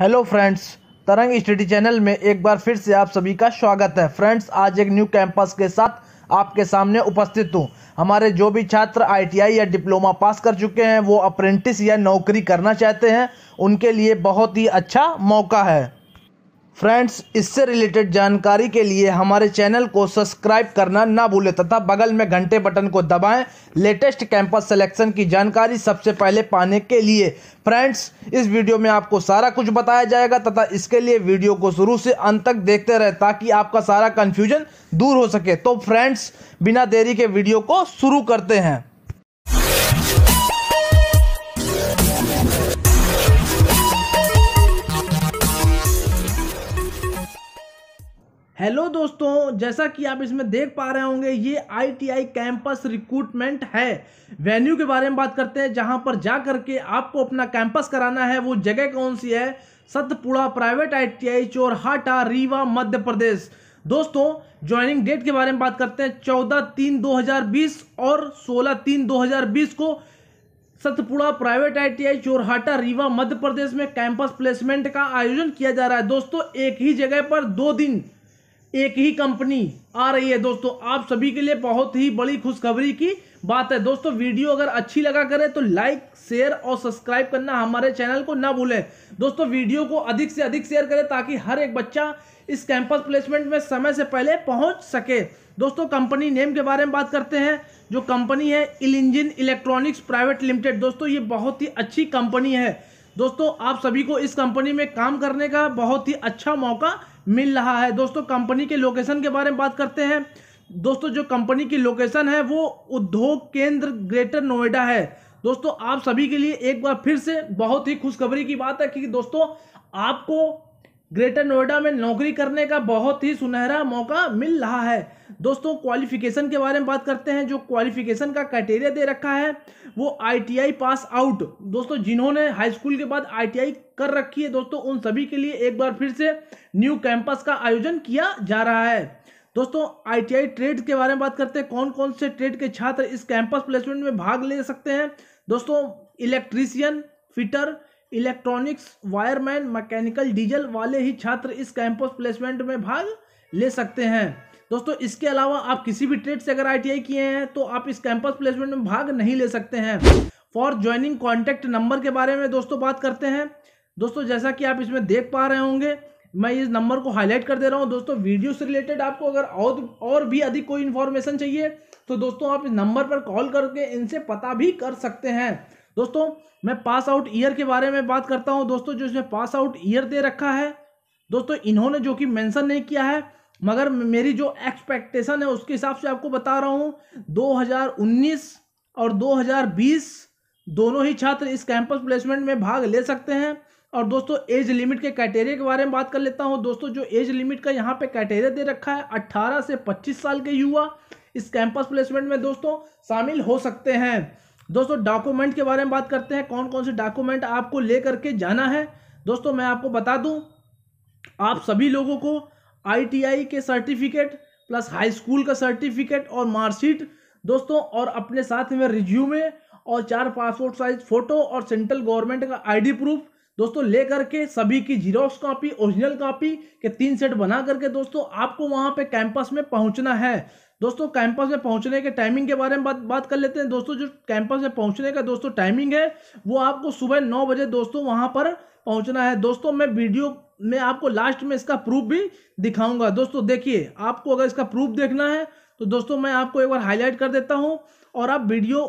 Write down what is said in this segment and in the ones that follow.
hello friends Tarang study channel में एक बार फिर से आप सभी का स्वागत है फ्रेंड्स आज एक न्यू कैंपस के साथ आपके सामने उपस्थित हूँ हमारे जो भी छात्र आईटीआई या डिप्लोमा पास कर चुके हैं वो अप्रेंटिस या नौकरी करना चाहते हैं उनके लिए बहुत ही अच्छा मौका है फ्रेंड्स इससे रिलेटेड जानकारी के लिए हमारे चैनल को सब्सक्राइब करना ना भूलें तथा बगल में घंटे बटन को दबाएं लेटेस्ट कैंपस सिलेक्शन की जानकारी सबसे पहले पाने के लिए फ्रेंड्स इस वीडियो में आपको सारा कुछ बताया जाएगा तथा इसके लिए वीडियो को शुरू से अंत तक देखते रहे ताकि आपका सारा कन्फ्यूजन दूर हो सके तो फ्रेंड्स बिना देरी के वीडियो को शुरू करते हैं हेलो दोस्तों जैसा कि आप इसमें देख पा रहे होंगे ये आईटीआई कैंपस रिक्रूटमेंट है वेन्यू के बारे में बात करते हैं जहां पर जा करके आपको अपना कैंपस कराना है वो जगह कौन सी है सतपुड़ा प्राइवेट आईटीआई चोरहाटा रीवा मध्य प्रदेश दोस्तों ज्वाइनिंग डेट के बारे में बात करते हैं चौदह तीन दो हजार बीस और सोलह तीन दो हजार बीस को सतपुड़ा प्राइवेट आईटीआई चोरहाटा रीवा मध्य प्रदेश में कैंपस प्लेसमेंट का आयोजन किया जा रहा है दोस्तों एक ही जगह पर दो दिन एक ही कंपनी आ रही है दोस्तों आप सभी के लिए बहुत ही बड़ी खुशखबरी की बात है दोस्तों वीडियो अगर अच्छी लगा करे तो लाइक शेयर और सब्सक्राइब करना हमारे चैनल को ना भूलें दोस्तों वीडियो को अधिक से अधिक शेयर करें ताकि हर एक बच्चा इस कैंपस प्लेसमेंट में समय से पहले पहुंच सके दोस्तों कंपनी नेम के बारे में बात करते हैं जो कंपनी है इल इंजिन इलेक्ट्रॉनिक्स प्राइवेट लिमिटेड दोस्तों ये बहुत ही अच्छी कंपनी है दोस्तों आप सभी को इस कंपनी में काम करने का बहुत ही अच्छा मौका मिल रहा है दोस्तों कंपनी के लोकेशन के बारे में बात करते हैं दोस्तों जो कंपनी की लोकेशन है वो उद्योग केंद्र ग्रेटर नोएडा है दोस्तों आप सभी के लिए एक बार फिर से बहुत ही खुशखबरी की बात है क्योंकि दोस्तों आपको ग्रेटर नोएडा में नौकरी करने का बहुत ही सुनहरा मौका मिल रहा है दोस्तों क्वालिफिकेशन के बारे में बात करते हैं जो क्वालिफिकेशन का क्राइटेरिया दे रखा है वो आईटीआई पास आउट दोस्तों जिन्होंने हाई स्कूल के बाद आईटीआई कर रखी है दोस्तों उन सभी के लिए एक बार फिर से न्यू कैंपस का आयोजन किया जा रहा है दोस्तों आईटीआई ट्रेड के बारे में बात करते हैं कौन कौन से ट्रेड के छात्र इस कैंपस प्लेसमेंट में भाग ले सकते हैं दोस्तों electrician fitter electronics wireman mechanical diesel वाले ही छात्र इस कैंपस प्लेसमेंट में भाग ले सकते हैं दोस्तों इसके अलावा आप किसी भी ट्रेड से अगर आईटीआई किए हैं तो आप इस कैंपस प्लेसमेंट में भाग नहीं ले सकते हैं फॉर ज्वाइनिंग कॉन्टैक्ट नंबर के बारे में दोस्तों बात करते हैं दोस्तों जैसा कि आप इसमें देख पा रहे होंगे मैं इस नंबर को हाईलाइट कर दे रहा हूँ दोस्तों वीडियो से रिलेटेड आपको अगर और और भी अधिक कोई इन्फॉर्मेशन चाहिए तो दोस्तों आप इस नंबर पर कॉल करके इनसे पता भी कर सकते हैं दोस्तों मैं पास आउट ईयर के बारे में बात करता हूँ दोस्तों जो इसमें पास आउट ईयर दे रखा है दोस्तों इन्होंने जो कि मेंशन नहीं किया है मगर मेरी जो एक्सपेक्टेशन है उसके हिसाब से आपको बता रहा हूँ 2019 और 2020 दोनों ही छात्र इस कैंपस प्लेसमेंट में भाग ले सकते हैं और दोस्तों एज लिमिट के क्राइटेरिया के बारे में बात कर लेता हूं दोस्तों जो एज लिमिट का यहाँ पे क्राइटेरिया दे रखा है 18 से 25 साल के युवा इस कैंपस प्लेसमेंट में दोस्तों शामिल हो सकते हैं दोस्तों डॉक्यूमेंट के बारे में बात करते हैं कौन कौन से डॉक्यूमेंट आपको ले करके जाना है दोस्तों मैं आपको बता दूं आप सभी लोगों को आईटीआई के सर्टिफिकेट प्लस हाई स्कूल का सर्टिफिकेट और मार्कशीट दोस्तों और अपने साथ में रिज्यूमे और चार पासपोर्ट साइज फोटो और सेंट्रल गवर्नमेंट का आईडी प्रूफ दोस्तों लेकर के सभी की जीरोक्स कॉपी ओरिजिनल कॉपी के तीन सेट बना करके दोस्तों आपको वहां पे कैंपस में पहुंचना है दोस्तों कैंपस में पहुंचने के टाइमिंग के बारे में बात बात कर लेते हैं दोस्तों जो कैंपस में पहुंचने का दोस्तों टाइमिंग है वो आपको सुबह नौ बजे दोस्तों वहाँ पर पहुँचना है दोस्तों मैं वीडियो में आपको लास्ट में इसका प्रूफ भी दिखाऊँगा दोस्तों देखिए आपको अगर इसका प्रूफ देखना है तो दोस्तों मैं आपको एक बार हाईलाइट कर देता हूँ और आप वीडियो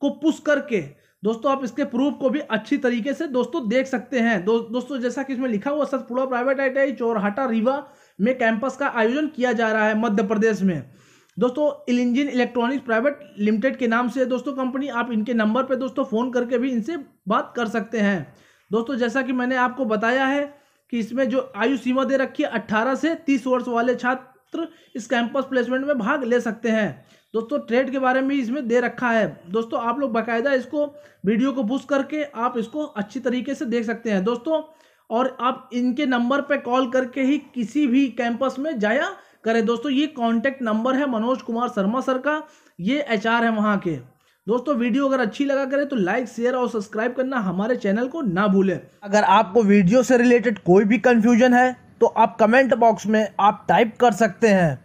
को पुश करके दोस्तों आप इसके प्रूफ को भी अच्छी तरीके से दोस्तों देख सकते हैं दो, दोस्तों जैसा कि इसमें लिखा हुआ Satpura private I T Chaurhata Rewa में कैंपस का आयोजन किया जा रहा है मध्य प्रदेश में दोस्तों इलिंजिन इलेक्ट्रॉनिक्स प्राइवेट लिमिटेड के नाम से दोस्तों कंपनी आप इनके नंबर पर दोस्तों फ़ोन करके भी इनसे बात कर सकते हैं दोस्तों जैसा कि मैंने आपको बताया है कि इसमें जो आयु सीमा दे रखी है अट्ठारह से तीस वर्ष वाले छात्र इस कैंपस प्लेसमेंट में भाग ले सकते हैं दोस्तों ट्रेड के बारे में इसमें दे रखा है दोस्तों आप लोग बाकायदा इसको वीडियो को पुस्ट करके आप इसको अच्छी तरीके से देख सकते हैं दोस्तों और आप इनके नंबर पर कॉल करके ही किसी भी कैंपस में जाया करें दोस्तों ये कॉन्टैक्ट नंबर है मनोज कुमार शर्मा सर का ये एच है वहाँ के दोस्तों वीडियो अगर अच्छी लगा करें तो लाइक शेयर और सब्सक्राइब करना हमारे चैनल को ना भूलें अगर आपको वीडियो से रिलेटेड कोई भी कन्फ्यूजन है तो आप कमेंट बॉक्स में आप टाइप कर सकते हैं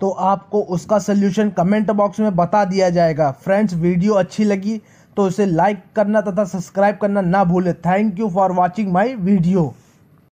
तो आपको उसका सल्यूशन कमेंट बॉक्स में बता दिया जाएगा फ्रेंड्स वीडियो अच्छी लगी तो उसे लाइक करना तथा सब्सक्राइब करना ना भूलें thank you for watching my video